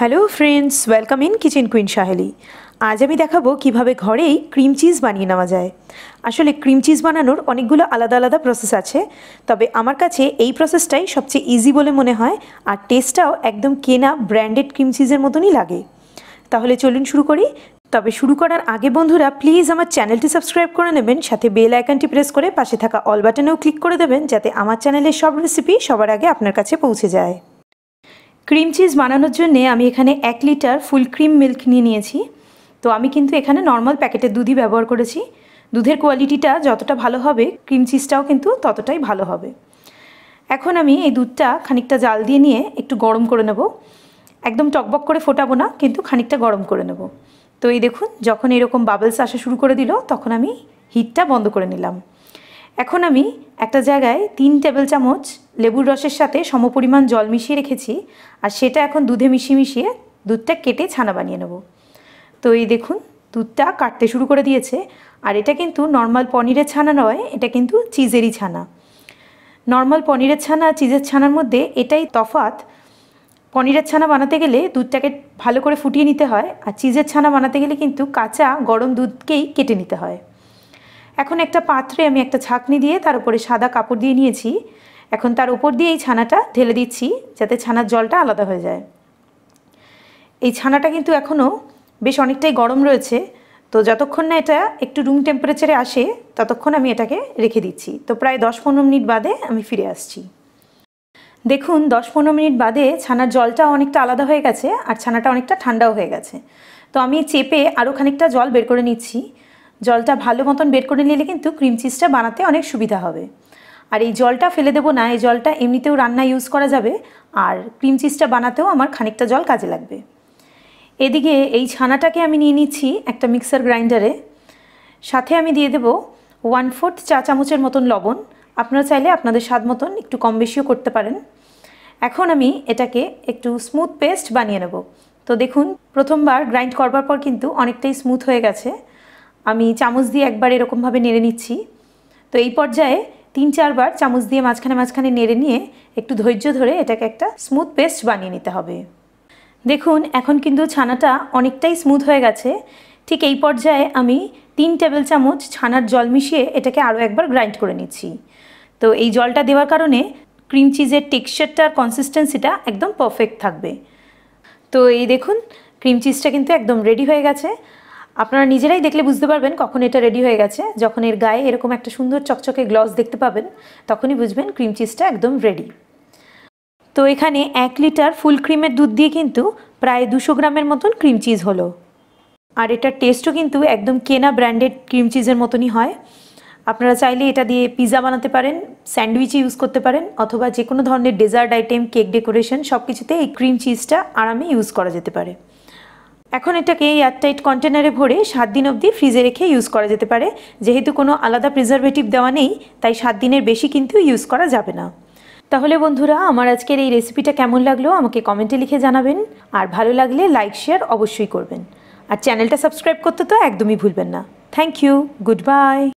hello friends welcome in kitchen queen Saheli আজ আমি দেখাবো কিভাবে ঘরেই ক্রিম চিজ বানিয়ে নেওয়া যায় আসলে ক্রিম চিজ বানানোর অনেকগুলো আলাদা আলাদা প্রসেস আছে তবে আমার কাছে এই প্রসেসটাই সবচেয়ে ইজি বলে মনে হয় আর টেস্টটাও একদম কেনা ব্র্যান্ডেড ক্রিম চিজের মতনই লাগে তাহলে চলুন শুরু করি তবে শুরু করার আগে বন্ধুরা প্লিজ আমার চ্যানেলটি সাবস্ক্রাইব করে নেবেন সাথে বেল আইকনটি প্রেস করে পাশে থাকা অল বাটনেও ক্লিক করে দেবেন যাতে আমার চ্যানেলের সব রেসিপি সবার আগে আপনার কাছে পৌঁছে যায় ক্রিম চিজ বানানোর জন্যে আমি এখানে এক লিটার ফুল ক্রিম মিল্ক নিয়ে নিয়েছি তো আমি কিন্তু এখানে নর্মাল প্যাকেটের দুধই ব্যবহার করেছি দুধের কোয়ালিটিটা যতটা ভালো হবে ক্রিম চিজটাও কিন্তু ততটাই ভালো হবে এখন আমি এই দুধটা খানিকটা জাল দিয়ে নিয়ে একটু গরম করে নেব একদম টকবক করে ফোটাবো না কিন্তু খানিকটা গরম করে নেব তো এই দেখুন যখন এরকম বাবলস আসা শুরু করে দিল তখন আমি হিটটা বন্ধ করে নিলাম এখন আমি একটা জায়গায় তিন টেবিল চামচ লেবুর রসের সাথে সমপরিমাণ জল মিশিয়ে রেখেছি আর সেটা এখন দুধে মিশিয়ে মিশিয়ে দুধটা কেটে ছানা বানিয়ে নেব তো এই দেখুন দুধটা কাটতে শুরু করে দিয়েছে আর এটা কিন্তু নর্মাল পনিরের ছানা নয় এটা কিন্তু চিজেরই ছানা নর্মাল পনিরের ছানা চিজের ছানার মধ্যে এটাই তফাত পনিরের ছানা বানাতে গেলে দুধটাকে ভালো করে ফুটিয়ে নিতে হয় আর চিজের ছানা বানাতে গেলে কিন্তু কাঁচা গরম দুধকেই কেটে নিতে হয় এখন একটা পাত্রে আমি একটা ছাঁকনি দিয়ে তার উপরে সাদা কাপড় দিয়ে নিয়েছি এখন তার উপর দিয়ে এই ছানাটা ঢেলে দিচ্ছি যাতে ছানার জলটা আলাদা হয়ে যায় এই ছানাটা কিন্তু এখনও বেশ অনেকটাই গরম রয়েছে তো যতক্ষণ না এটা একটু রুম টেম্পারেচারে আসে ততক্ষণ আমি এটাকে রেখে দিচ্ছি তো প্রায় দশ পনেরো মিনিট বাদে আমি ফিরে আসছি দেখুন দশ পনেরো মিনিট বাদে ছানার জলটা অনেকটা আলাদা হয়ে গেছে আর ছানাটা অনেকটা ঠান্ডাও হয়ে গেছে তো আমি চেপে আরও খানিকটা জল বের করে নিচ্ছি জলটা ভালো মতন বের করে নিলে কিন্তু ক্রিম চিজটা বানাতে অনেক সুবিধা হবে আর এই জলটা ফেলে দেবো না এই জলটা এমনিতেও রান্না ইউজ করা যাবে আর ক্রিম চিজটা বানাতেও আমার খানিকটা জল কাজে লাগবে এদিকে এই ছানাটাকে আমি নিয়ে নিচ্ছি একটা মিক্সার গ্রাইন্ডারে সাথে আমি দিয়ে দেব ওয়ান ফোর্থ চা চামচের মতন লবণ আপনারা চাইলে আপনাদের স্বাদ মতন একটু কম বেশিও করতে পারেন এখন আমি এটাকে একটু স্মুথ পেস্ট বানিয়ে নেব তো দেখুন প্রথমবার গ্রাইন্ড করবার পর কিন্তু অনেকটাই স্মুথ হয়ে গেছে আমি চামচ দিয়ে একবার এরকমভাবে নেড়ে নিচ্ছি তো এই পর্যায়ে তিন চারবার চামচ দিয়ে মাঝখানে মাঝখানে নেড়ে নিয়ে একটু ধৈর্য ধরে এটাকে একটা স্মুথ পেস্ট বানিয়ে নিতে হবে দেখুন এখন কিন্তু ছানাটা অনেকটাই স্মুথ হয়ে গেছে ঠিক এই পর্যায়ে আমি তিন টেবিল চামচ ছানার জল মিশিয়ে এটাকে আরও একবার গ্রাইন্ড করে নিচ্ছি তো এই জলটা দেওয়ার কারণে ক্রিম চিজের টেক্সচারটা আর কনসিস্টেন্সিটা একদম পারফেক্ট থাকবে তো এই দেখুন ক্রিম চিজটা কিন্তু একদম রেডি হয়ে গেছে আপনারা নিজেরাই দেখলে বুঝতে পারবেন কখন এটা রেডি হয়ে গেছে যখন এর গায়ে এরকম একটা সুন্দর চকচকে গ্লস দেখতে পাবেন তখনই বুঝবেন ক্রিম চিজটা একদম রেডি তো এখানে এক লিটার ফুল ক্রিমের দুধ দিয়ে কিন্তু প্রায় দুশো গ্রামের মতন ক্রিম চিজ হলো আর এটার টেস্টও কিন্তু একদম কেনা ব্র্যান্ডেড ক্রিম চিজের মতনই হয় আপনারা চাইলে এটা দিয়ে পিজা বানাতে পারেন স্যান্ডউইচ ইউজ করতে পারেন অথবা যে কোনো ধরনের ডেজার্ট আইটেম কেক ডেকোরেশন সব কিছুতে এই ক্রিম চিজটা আরামে ইউজ করা যেতে পারে এখন এটাকে এয়ারটাইট কন্টেনারে ভরে সাত দিন অবধি ফ্রিজে রেখে ইউজ করা যেতে পারে যেহেতু কোনো আলাদা প্রিজারভেটিভ দেওয়া নেই তাই সাত দিনের বেশি কিন্তু ইউজ করা যাবে না তাহলে বন্ধুরা আমার আজকের এই রেসিপিটা কেমন লাগলো আমাকে কমেন্টে লিখে জানাবেন আর ভালো লাগলে লাইক শেয়ার অবশ্যই করবেন আর চ্যানেলটা সাবস্ক্রাইব করতে তো একদমই ভুলবেন না থ্যাংক ইউ গুড বাই